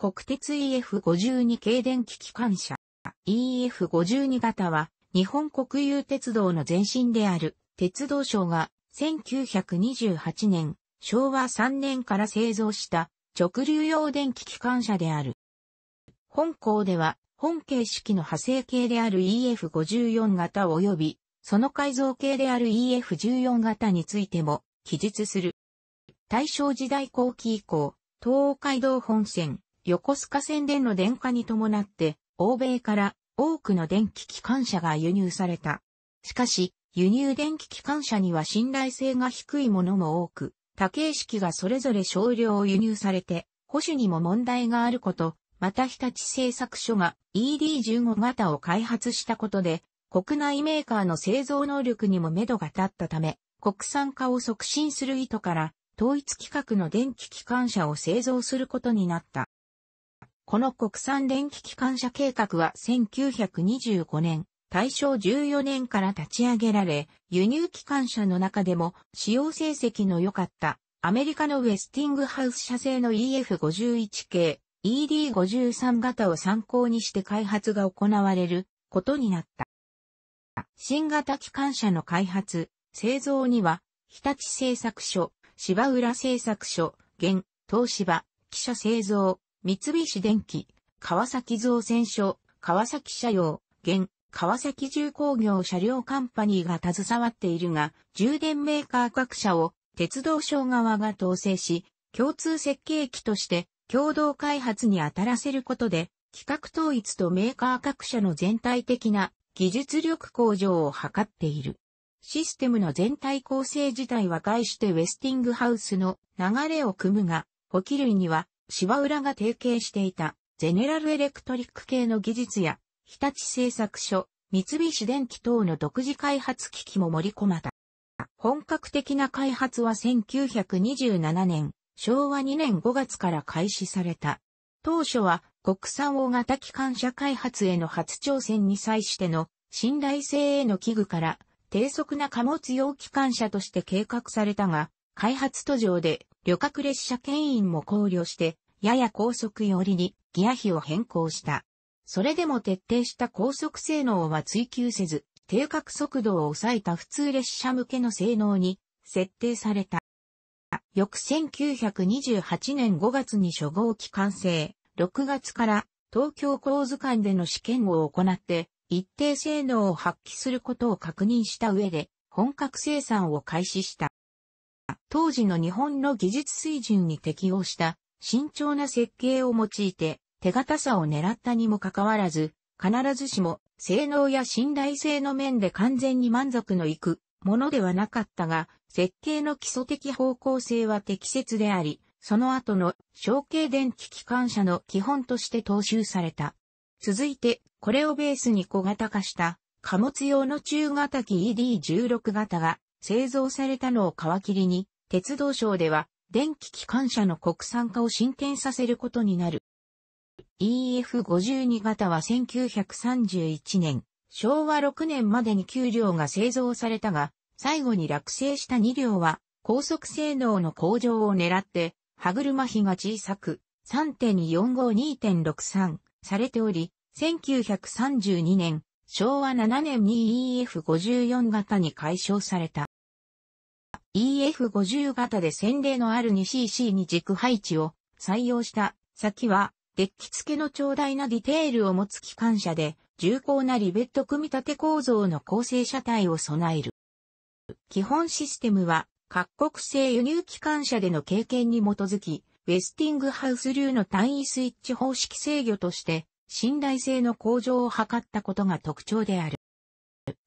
国鉄 EF52 系電気機関車 EF52 型は日本国有鉄道の前身である鉄道省が1928年昭和3年から製造した直流用電気機関車である。本校では本形式の派生系である EF54 型及びその改造系である EF14 型についても記述する。大正時代後期以降、東海道本線、横須賀線での電化に伴って、欧米から多くの電気機関車が輸入された。しかし、輸入電気機関車には信頼性が低いものも多く、多形式がそれぞれ少量を輸入されて、保守にも問題があること、また日立製作所が ED15 型を開発したことで、国内メーカーの製造能力にも目処が立ったため、国産化を促進する意図から、統一規格の電気機関車を製造することになった。この国産電気機関車計画は1925年、大正14年から立ち上げられ、輸入機関車の中でも使用成績の良かったアメリカのウェスティングハウス社製の EF51 系 ED53 型を参考にして開発が行われることになった。新型機関車の開発、製造には、日立製作所、芝浦製作所、現、東芝、汽車製造、三菱電機、川崎造船所、川崎車用、現、川崎重工業車両カンパニーが携わっているが、充電メーカー各社を鉄道省側が統制し、共通設計機として共同開発に当たらせることで、企画統一とメーカー各社の全体的な技術力向上を図っている。システムの全体構成自体は概してウェスティングハウスの流れを組むが、補給類には芝浦が提携していた、ゼネラルエレクトリック系の技術や、日立製作所、三菱電機等の独自開発機器も盛り込まれた。本格的な開発は1927年、昭和2年5月から開始された。当初は国産大型機関車開発への初挑戦に際しての信頼性への危惧から低速な貨物用機関車として計画されたが、開発途上で旅客列車牽引も考慮して、やや高速寄りにギア比を変更した。それでも徹底した高速性能は追求せず、定格速度を抑えた普通列車向けの性能に設定された。翌1928年5月に初号機完成、6月から東京高図鑑での試験を行って、一定性能を発揮することを確認した上で、本格生産を開始した。当時の日本の技術水準に適応した慎重な設計を用いて手堅さを狙ったにもかかわらず、必ずしも性能や信頼性の面で完全に満足のいくものではなかったが、設計の基礎的方向性は適切であり、その後の小型電気機関車の基本として踏襲された。続いて、これをベースに小型化した貨物用の中型機 ED16 型が製造されたのを皮切りに、鉄道省では、電気機関車の国産化を進展させることになる。EF52 型は1931年、昭和6年までに9両が製造されたが、最後に落成した2両は、高速性能の向上を狙って、歯車比が小さく、3.452.63されており、1932年、昭和7年に EF54 型に解消された。EF50 型で洗礼のある 2cc に軸配置を採用した先はデッキ付けの長大なディテールを持つ機関車で重厚なリベット組み立て構造の構成車体を備える。基本システムは各国製輸入機関車での経験に基づき、ウェスティングハウス流の単位スイッチ方式制御として信頼性の向上を図ったことが特徴である。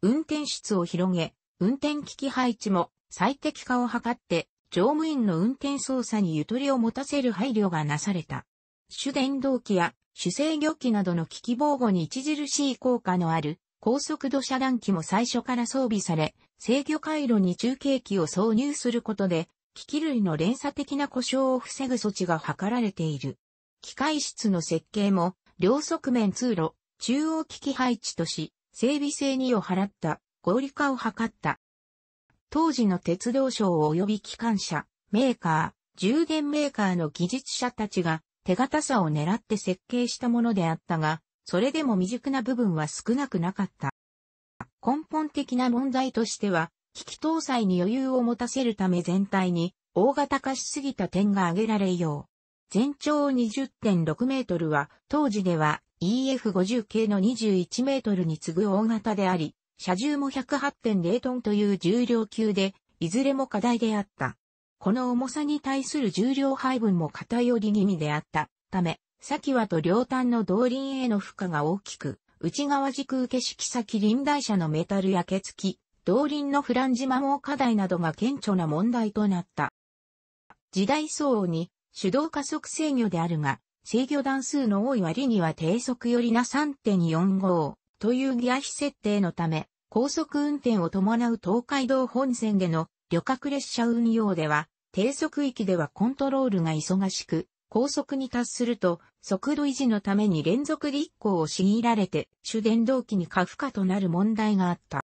運転室を広げ、運転機器配置も最適化を図って、乗務員の運転操作にゆとりを持たせる配慮がなされた。主電動機や主制御機などの機器防護に著しい効果のある高速度遮断機も最初から装備され、制御回路に中継機を挿入することで、機器類の連鎖的な故障を防ぐ措置が図られている。機械室の設計も、両側面通路、中央機器配置とし、整備性にを払った、合理化を図った。当時の鉄道省及び機関車、メーカー、充電メーカーの技術者たちが手堅さを狙って設計したものであったが、それでも未熟な部分は少なくなかった。根本的な問題としては、機器搭載に余裕を持たせるため全体に大型化しすぎた点が挙げられよう。全長20.6メートルは、当時では EF50 系の21メートルに次ぐ大型であり、車重も108.0トンという重量級で、いずれも課題であった。この重さに対する重量配分も偏り気味であったため、先はと両端の動輪への負荷が大きく、内側軸受け式先輪台車のメタル焼け付き、動輪のフランジ摩耗課題などが顕著な問題となった。時代相応に手動加速制御であるが、制御段数の多い割には低速寄りな3.45、というギア比設定のため、高速運転を伴う東海道本線での旅客列車運用では、低速域ではコントロールが忙しく、高速に達すると、速度維持のために連続立行を強いられて、主電動機に過負荷となる問題があった。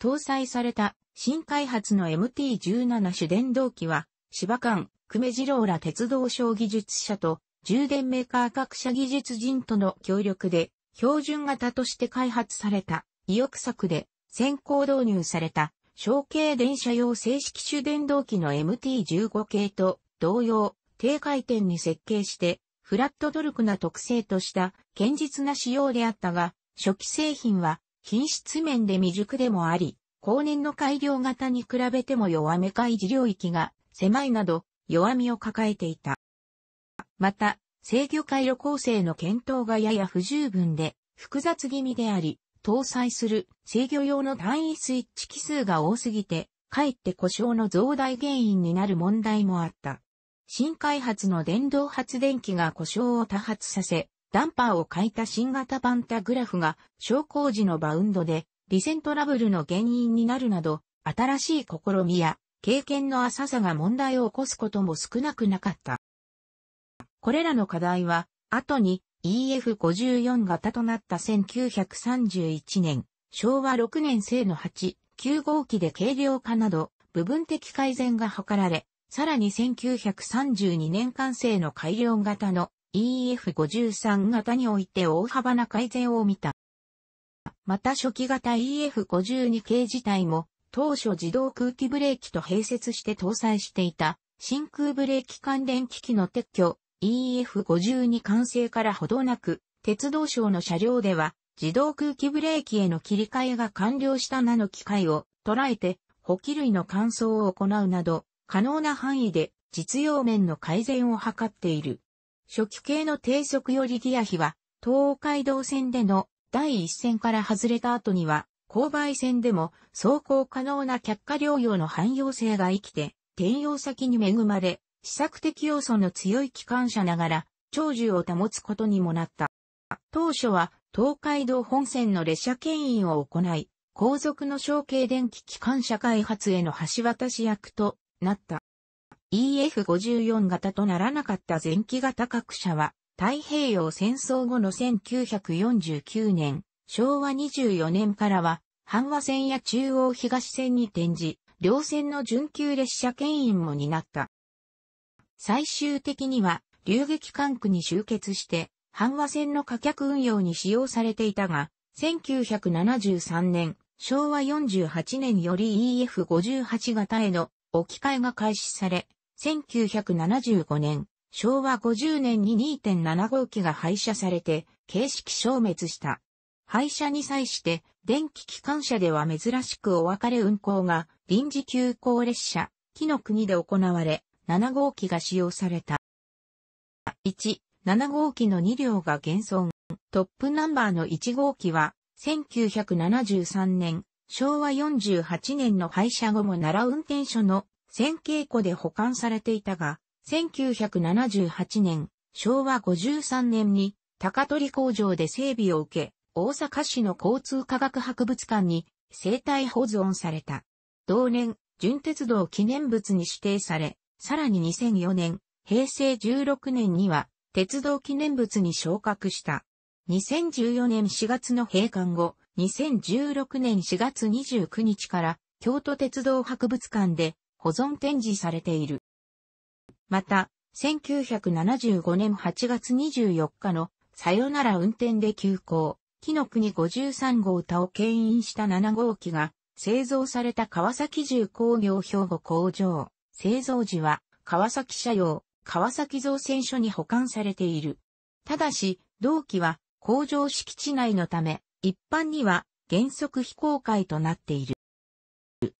搭載された新開発の MT17 主電動機は、芝間、久米次郎ら鉄道省技術者と、充電メーカー各社技術人との協力で、標準型として開発された、意欲作で先行導入された、小型電車用正式種電動機の MT15 系と同様、低回転に設計して、フラットドルクな特性とした堅実な仕様であったが、初期製品は品質面で未熟でもあり、後年の改良型に比べても弱め開示領域が狭いなど弱みを抱えていた。また、制御回路構成の検討がやや不十分で複雑気味であり、搭載する制御用の単位スイッチ奇数が多すぎて、かえって故障の増大原因になる問題もあった。新開発の電動発電機が故障を多発させ、ダンパーを書いた新型パンタグラフが昇降時のバウンドでリセントラブルの原因になるなど、新しい試みや経験の浅さが問題を起こすことも少なくなかった。これらの課題は、後に EF54 型となった1931年、昭和6年生の8、9号機で軽量化など、部分的改善が図られ、さらに1932年完成の改良型の EF53 型において大幅な改善を見た。また初期型 EF52 系自体も当初自動空気ブレーキと併設して搭載していた真空ブレーキ関連機器の撤去、EF52 完成からほどなく、鉄道省の車両では、自動空気ブレーキへの切り替えが完了したなの機械を捉えて、補給類の乾燥を行うなど、可能な範囲で実用面の改善を図っている。初期系の低速よりギア比は、東海道線での第一線から外れた後には、勾配線でも走行可能な却下療養の汎用性が生きて、転用先に恵まれ、試作的要素の強い機関車ながら、長寿を保つことにもなった。当初は、東海道本線の列車牽引を行い、後続の小型電気機関車開発への橋渡し役となった。EF54 型とならなかった前期型各社は、太平洋戦争後の1949年、昭和24年からは、阪和線や中央東線に転じ、両線の準急列車牽引も担った。最終的には、流撃管区に集結して、阪和線の貨客運用に使用されていたが、1973年、昭和48年より EF58 型への置き換えが開始され、1975年、昭和50年に2.7号機が廃車されて、形式消滅した。廃車に際して、電気機関車では珍しくお別れ運行が臨時急行列車、木の国で行われ、7号機が使用された。1、7号機の2両が現存。トップナンバーの1号機は、1973年、昭和48年の廃車後も奈良運転所の線形庫で保管されていたが、1978年、昭和53年に高取工場で整備を受け、大阪市の交通科学博物館に生態保存された。同年、純鉄道記念物に指定され、さらに2004年、平成16年には、鉄道記念物に昇格した。2014年4月の閉館後、2016年4月29日から、京都鉄道博物館で保存展示されている。また、1975年8月24日のさよなら運転で急行、木の国53号田を牽引した7号機が製造された川崎重工業兵庫工場。製造時は川崎車用、川崎造船所に保管されている。ただし、同期は工場敷地内のため、一般には原則非公開となっている。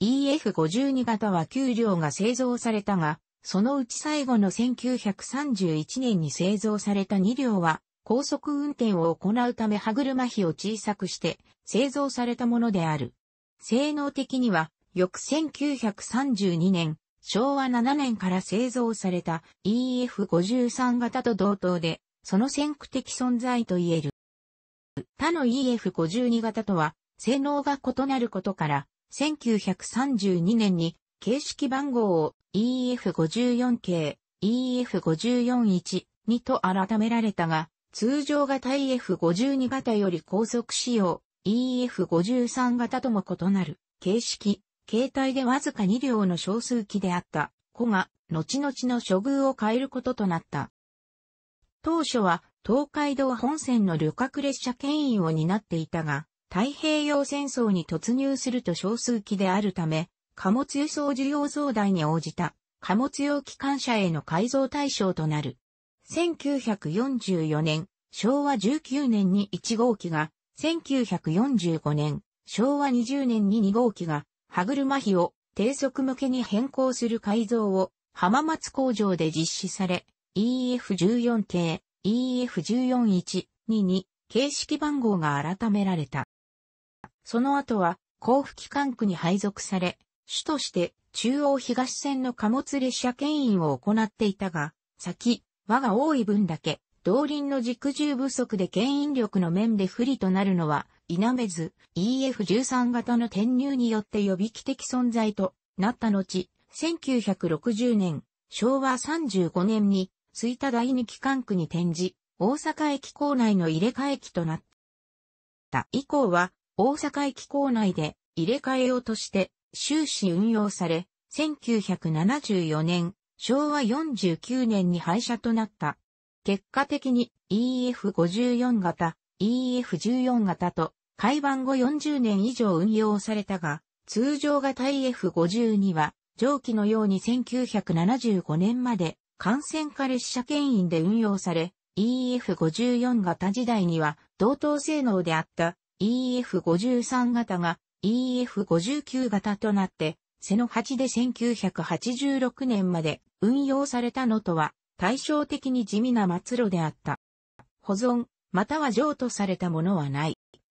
EF52 型は9両が製造されたが、そのうち最後の1931年に製造された2両は、高速運転を行うため歯車比を小さくして製造されたものである。性能的には、翌1932年、昭和7年から製造された EF53 型と同等で、その先駆的存在と言える。他の EF52 型とは、性能が異なることから、1932年に形式番号を EF54 系、EF541 にと改められたが、通常型 EF52 型より高速仕様、EF53 型とも異なる形式、携帯でわずか2両の少数機であった、子が、後々の処遇を変えることとなった。当初は、東海道本線の旅客列車牽引を担っていたが、太平洋戦争に突入すると少数機であるため、貨物輸送需要増大に応じた貨物用機関車への改造対象となる。1944年、昭和19年に1号機が、1945年、昭和20年に2号機が、歯車比を低速向けに変更する改造を浜松工場で実施され、EF14 系、EF14-1、2に形式番号が改められた。その後は、甲府機関区に配属され、主として中央東線の貨物列車牽引を行っていたが、先、和が多い分だけ、動輪の軸重不足で牽引力の面で不利となるのは、否めず EF13 型の転入によって予備機的存在となった後、1960年、昭和35年に、吹田第二機関区に転じ、大阪駅構内の入れ替え機となった。以降は、大阪駅構内で入れ替え用として終始運用され、1974年、昭和49年に廃車となった。結果的に EF54 型、EF14 型と改版後40年以上運用されたが、通常型 EF52 は、上記のように1975年まで、感染化列車牽引で運用され、EF54 型時代には、同等性能であった EF53 型が EF59 型となって、セノ8で1986年まで運用されたのとは対照的に地味な末路であった。保存、または譲渡されたものはない。